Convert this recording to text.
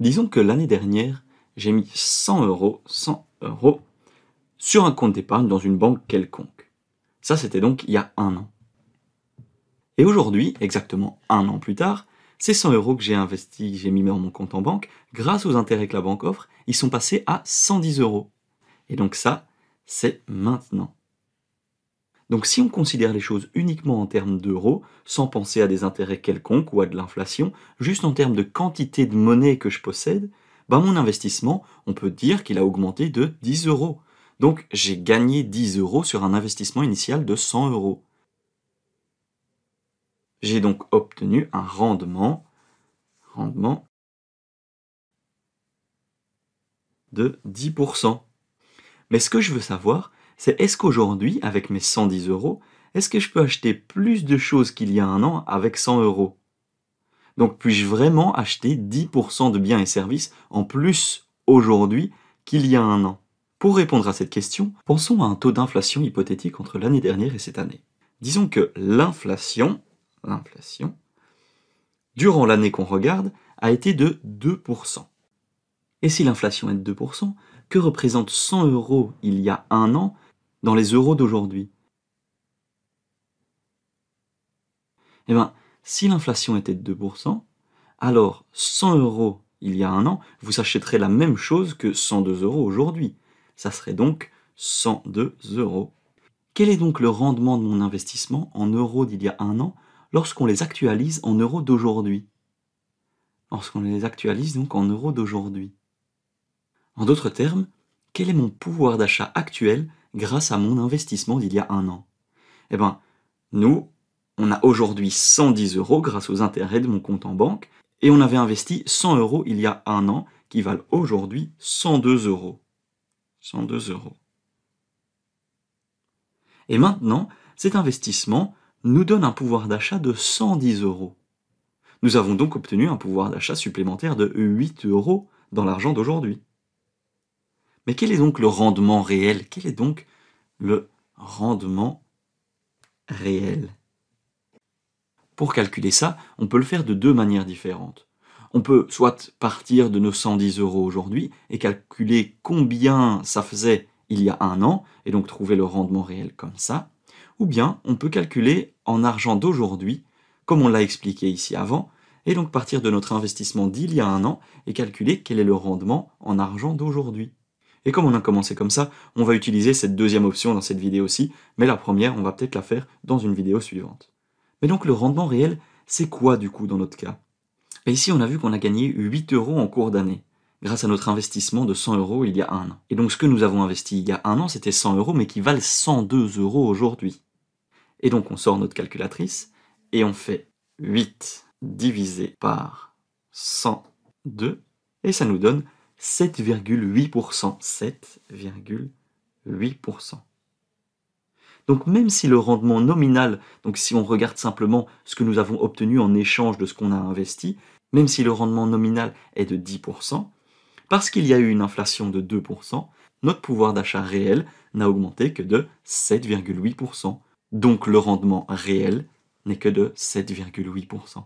Disons que l'année dernière, j'ai mis 100 euros, 100 euros sur un compte d'épargne dans une banque quelconque. Ça, c'était donc il y a un an. Et aujourd'hui, exactement un an plus tard, ces 100 euros que j'ai investis, j'ai mis dans mon compte en banque, grâce aux intérêts que la banque offre, ils sont passés à 110 euros. Et donc ça, c'est maintenant. Donc si on considère les choses uniquement en termes d'euros, sans penser à des intérêts quelconques ou à de l'inflation, juste en termes de quantité de monnaie que je possède, ben, mon investissement, on peut dire qu'il a augmenté de 10 euros. Donc j'ai gagné 10 euros sur un investissement initial de 100 euros. J'ai donc obtenu un rendement de 10%. Mais ce que je veux savoir, c'est est-ce qu'aujourd'hui, avec mes 110 euros, est-ce que je peux acheter plus de choses qu'il y a un an avec 100 euros Donc puis-je vraiment acheter 10% de biens et services en plus aujourd'hui qu'il y a un an Pour répondre à cette question, pensons à un taux d'inflation hypothétique entre l'année dernière et cette année. Disons que l'inflation, l'inflation, durant l'année qu'on regarde, a été de 2%. Et si l'inflation est de 2%, que représente 100 euros il y a un an dans les euros d'aujourd'hui Eh bien, si l'inflation était de 2%, alors 100 euros il y a un an, vous achèterez la même chose que 102 euros aujourd'hui. Ça serait donc 102 euros. Quel est donc le rendement de mon investissement en euros d'il y a un an lorsqu'on les actualise en euros d'aujourd'hui Lorsqu'on les actualise donc en euros d'aujourd'hui. En d'autres termes, quel est mon pouvoir d'achat actuel grâce à mon investissement d'il y a un an. Eh ben, nous, on a aujourd'hui 110 euros grâce aux intérêts de mon compte en banque, et on avait investi 100 euros il y a un an, qui valent aujourd'hui 102 euros. 102 euros. Et maintenant, cet investissement nous donne un pouvoir d'achat de 110 euros. Nous avons donc obtenu un pouvoir d'achat supplémentaire de 8 euros dans l'argent d'aujourd'hui. Mais quel est donc le rendement réel Quel est donc le rendement réel Pour calculer ça, on peut le faire de deux manières différentes. On peut soit partir de nos 110 euros aujourd'hui et calculer combien ça faisait il y a un an, et donc trouver le rendement réel comme ça, ou bien on peut calculer en argent d'aujourd'hui, comme on l'a expliqué ici avant, et donc partir de notre investissement d'il y a un an et calculer quel est le rendement en argent d'aujourd'hui. Et comme on a commencé comme ça, on va utiliser cette deuxième option dans cette vidéo aussi, mais la première, on va peut-être la faire dans une vidéo suivante. Mais donc le rendement réel, c'est quoi du coup dans notre cas ben Ici, on a vu qu'on a gagné 8 euros en cours d'année, grâce à notre investissement de 100 euros il y a un an. Et donc ce que nous avons investi il y a un an, c'était 100 euros, mais qui valent 102 euros aujourd'hui. Et donc on sort notre calculatrice, et on fait 8 divisé par 102, et ça nous donne 7,8%. 7,8%. Donc même si le rendement nominal, donc si on regarde simplement ce que nous avons obtenu en échange de ce qu'on a investi, même si le rendement nominal est de 10%, parce qu'il y a eu une inflation de 2%, notre pouvoir d'achat réel n'a augmenté que de 7,8%. Donc le rendement réel n'est que de 7,8%.